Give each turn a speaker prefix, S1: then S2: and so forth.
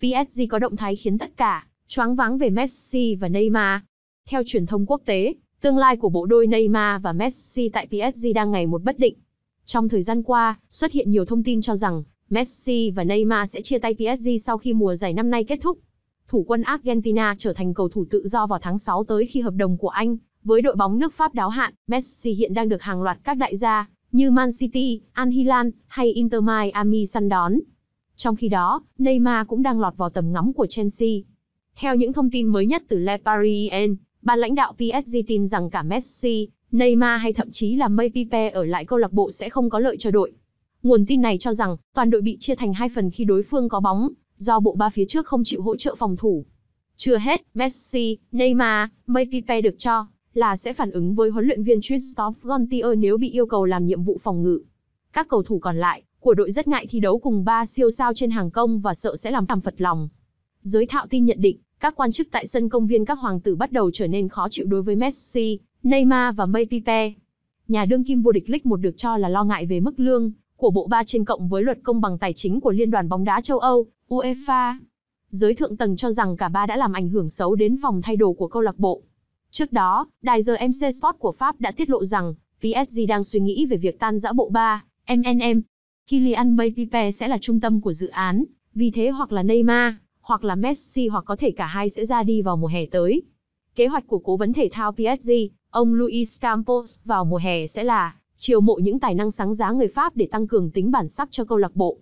S1: PSG có động thái khiến tất cả choáng váng về Messi và Neymar. Theo truyền thông quốc tế, tương lai của bộ đôi Neymar và Messi tại PSG đang ngày một bất định. Trong thời gian qua, xuất hiện nhiều thông tin cho rằng Messi và Neymar sẽ chia tay PSG sau khi mùa giải năm nay kết thúc. Thủ quân Argentina trở thành cầu thủ tự do vào tháng 6 tới khi hợp đồng của anh với đội bóng nước Pháp đáo hạn. Messi hiện đang được hàng loạt các đại gia như Man City, Al Hilal hay Inter Miami săn đón. Trong khi đó, Neymar cũng đang lọt vào tầm ngắm của Chelsea. Theo những thông tin mới nhất từ Le Parisien, ban lãnh đạo PSG tin rằng cả Messi, Neymar hay thậm chí là Mbappé ở lại câu lạc bộ sẽ không có lợi cho đội. Nguồn tin này cho rằng, toàn đội bị chia thành hai phần khi đối phương có bóng, do bộ ba phía trước không chịu hỗ trợ phòng thủ. Chưa hết, Messi, Neymar, Mbappé được cho là sẽ phản ứng với huấn luyện viên Christophe Gontier nếu bị yêu cầu làm nhiệm vụ phòng ngự. Các cầu thủ còn lại, của đội rất ngại thi đấu cùng ba siêu sao trên hàng công và sợ sẽ làm phàm phật lòng. Giới thạo tin nhận định, các quan chức tại sân công viên các hoàng tử bắt đầu trở nên khó chịu đối với Messi, Neymar và Mbappe. Nhà đương kim vô địch League 1 được cho là lo ngại về mức lương của bộ ba trên cộng với luật công bằng tài chính của Liên đoàn bóng đá châu Âu, UEFA. Giới thượng tầng cho rằng cả ba đã làm ảnh hưởng xấu đến vòng thay đồ của câu lạc bộ. Trước đó, đài giờ MC Sport của Pháp đã tiết lộ rằng PSG đang suy nghĩ về việc tan rã bộ ba, MNM, Kylian Mbappe sẽ là trung tâm của dự án, vì thế hoặc là Neymar, hoặc là Messi hoặc có thể cả hai sẽ ra đi vào mùa hè tới. Kế hoạch của cố vấn thể thao PSG, ông Luis Campos vào mùa hè sẽ là chiều mộ những tài năng sáng giá người Pháp để tăng cường tính bản sắc cho câu lạc bộ.